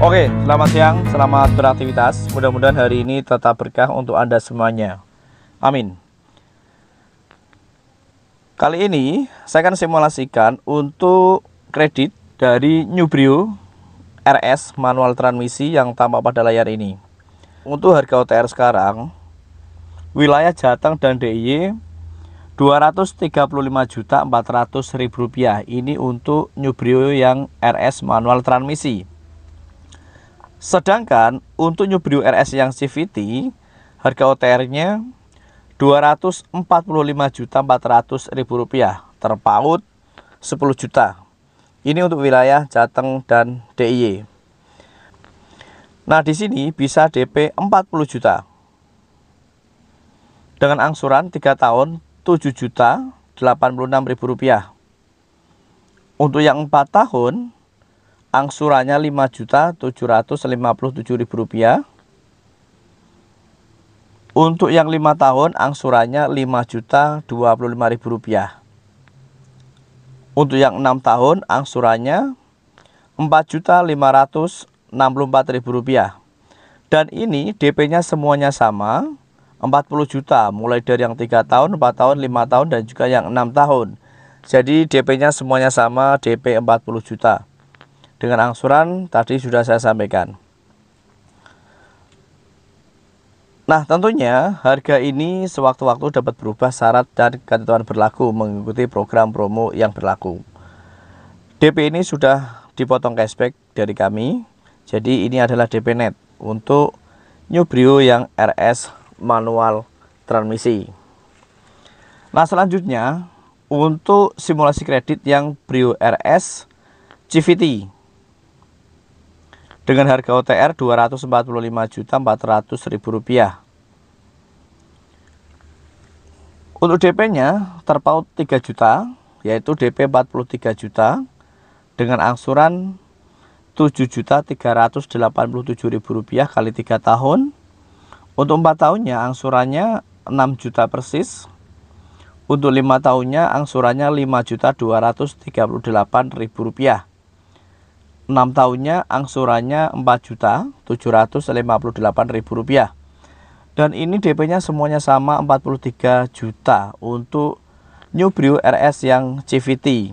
Oke, selamat siang, selamat beraktivitas. Mudah-mudahan hari ini tetap berkah untuk Anda semuanya. Amin. Kali ini saya akan simulasikan untuk kredit dari New Brio RS manual transmisi yang tampak pada layar ini. Untuk harga OTR sekarang, wilayah Jateng dan DIY 235.400.000 rupiah. Ini untuk New Brio yang RS manual transmisi. Sedangkan untuk New Brio RS yang CVT, harga OTR-nya Rp245.400.000 terpaut 10 juta. Ini untuk wilayah Jateng dan DIY. Nah, di sini bisa DP 40 juta. Dengan angsuran 3 tahun 7.86.000 rupiah. Untuk yang 4 tahun angsurannya Rp5.757.000 untuk yang 5 tahun angsurannya Rp5.025.000 untuk yang 6 tahun angsurannya Rp4.564.000 dan ini DP-nya semuanya sama 40 juta mulai dari yang 3 tahun, 4 tahun, 5 tahun dan juga yang 6 tahun. Jadi DP-nya semuanya sama DP 40 juta dengan angsuran tadi sudah saya sampaikan. Nah, tentunya harga ini sewaktu-waktu dapat berubah syarat dan ketentuan berlaku mengikuti program promo yang berlaku. DP ini sudah dipotong cashback dari kami. Jadi ini adalah DP net untuk New Brio yang RS manual transmisi. Nah, selanjutnya untuk simulasi kredit yang Brio RS CVT dengan harga OTR Rp245.400.000. Untuk DP-nya terpaut 3 juta, yaitu DP 43 juta dengan angsuran Rp7.387.000 kali 3 tahun. Untuk 4 tahunnya angsurannya 6 juta persis. Untuk 5 tahunnya angsurannya Rp5.238.000. 6 tahunnya angsurannya Rp4.758.000. Dan ini DP-nya semuanya sama 43 juta untuk New Brio RS yang CVT.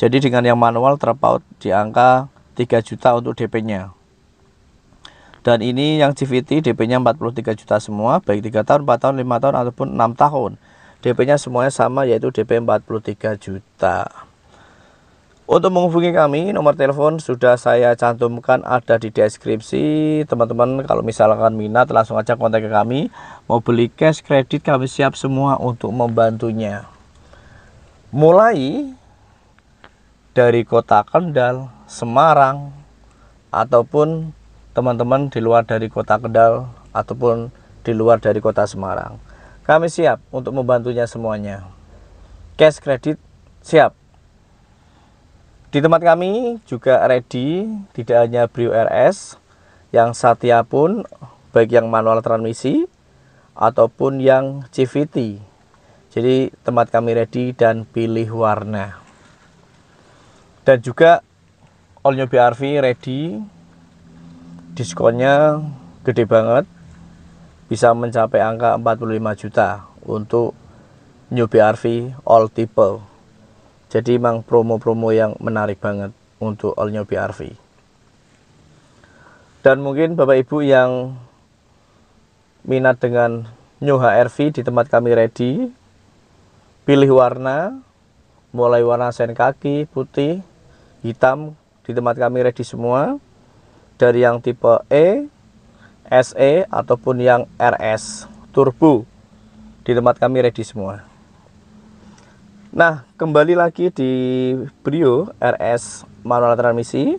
Jadi dengan yang manual terpaut di angka 3 juta untuk DP-nya. Dan ini yang CVT DP-nya 43 juta semua, baik 3 tahun, 4 tahun, 5 tahun ataupun 6 tahun. DP-nya semuanya sama yaitu DP 43 juta. Untuk menghubungi kami, nomor telepon sudah saya cantumkan ada di deskripsi. Teman-teman kalau misalkan minat langsung aja kontak ke kami. Mau beli cash kredit kami siap semua untuk membantunya. Mulai dari kota Kendal, Semarang, ataupun teman-teman di luar dari kota Kendal, ataupun di luar dari kota Semarang. Kami siap untuk membantunya semuanya. Cash kredit siap di tempat kami juga ready, tidak hanya Brio RS, yang Satya pun baik yang manual transmisi ataupun yang CVT. Jadi tempat kami ready dan pilih warna. Dan juga all new BRV ready. Diskonnya gede banget. Bisa mencapai angka 45 juta untuk new BRV all tipe jadi memang promo-promo yang menarik banget untuk All New BRV dan mungkin Bapak Ibu yang minat dengan New HRV di tempat kami ready pilih warna mulai warna sen kaki putih hitam di tempat kami ready semua dari yang tipe E SE ataupun yang RS turbo di tempat kami ready semua Nah, kembali lagi di Brio RS manual transmisi.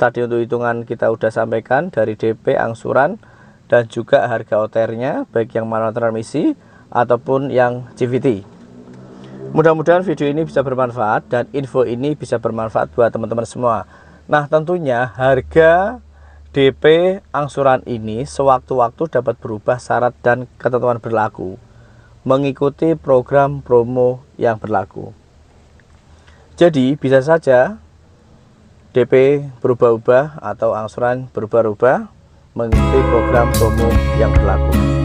Tadi untuk hitungan kita sudah sampaikan dari DP, angsuran, dan juga harga OTR-nya baik yang manual transmisi ataupun yang CVT. Mudah-mudahan video ini bisa bermanfaat dan info ini bisa bermanfaat buat teman-teman semua. Nah, tentunya harga DP angsuran ini sewaktu-waktu dapat berubah syarat dan ketentuan berlaku mengikuti program promo yang berlaku. Jadi bisa saja DP berubah-ubah atau angsuran berubah-ubah mengikuti program promo yang berlaku.